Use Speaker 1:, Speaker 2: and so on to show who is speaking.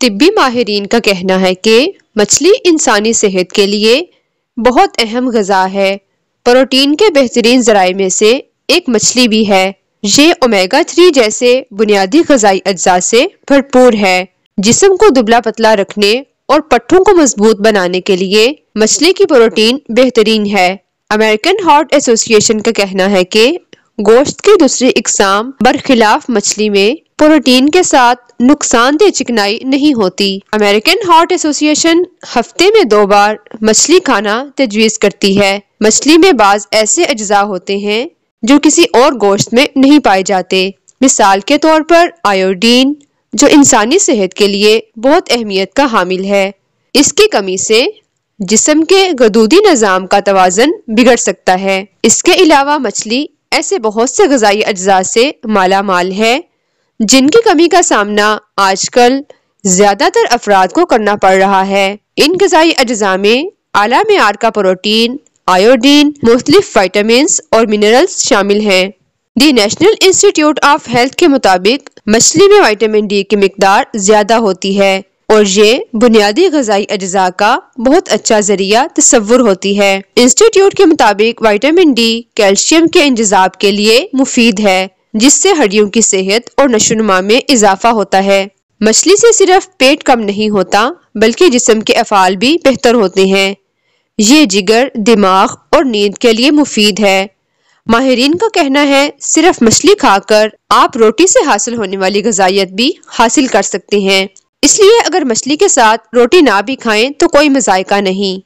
Speaker 1: तिब्बी माहरीन का कहना है कि मछली इंसानी सेहत के लिए बहुत अहम गजा है प्रोटीन के बेहतरीन जराये में से एक मछली भी है ये ओमेगा थ्री जैसे बुनियादी गजाई अज्जा से भरपूर है जिसम को दुबला पतला रखने और पट्टों को मजबूत बनाने के लिए मछली की प्रोटीन बेहतरीन है अमेरिकन हार्ट एसोसिएशन का कहना है कि गोश्त की दूसरी इकसाम बरखिलाफ मछली में प्रोटीन के साथ नुकसानदेह चिकनाई नहीं होती अमेरिकन हार्ट एसोसिएशन हफ्ते में दो बार मछली खाना तजवीज़ करती है मछली में बाज ऐसे अज्जा होते हैं जो किसी और गोश्त में नहीं पाए जाते मिसाल के तौर पर आयोडीन जो इंसानी सेहत के लिए बहुत अहमियत का हामिल है इसकी कमी से जिसम के गदूदी निज़ाम का तोज़न बिगड़ सकता है इसके अलावा मछली ऐसे बहुत से गजाई अज्जा से माला माल है जिनकी कमी का सामना आजकल ज्यादातर अफराद को करना पड़ रहा है इन गजाई अज्जा में आला मैार का प्रोटीन आयोडीन मुख्तलिफ वाइटामिन और मिनरल्स शामिल हैं the National Institute of Health के मुताबिक मछली में वाइटामिन डी की मकदार ज्यादा होती है और ये बुनियादी गजाई अज्जा का बहुत अच्छा जरिया तस्वुर होती है इंस्टीट्यूट के मुताबिक वाइटामिन डी कैल्शियम के इंजाब के लिए मुफीद है जिससे हड्डियों की सेहत और नशोनुमा में इजाफा होता है मछली से सिर्फ पेट कम नहीं होता बल्कि जिसम के अफाल भी बेहतर होते हैं ये जिगर दिमाग और नींद के लिए मुफीद है माहरीन का कहना है सिर्फ मछली खाकर आप रोटी से हासिल होने वाली गजाइत भी हासिल कर सकते हैं इसलिए अगर मछली के साथ रोटी ना भी खाएं तो कोई मजायका नहीं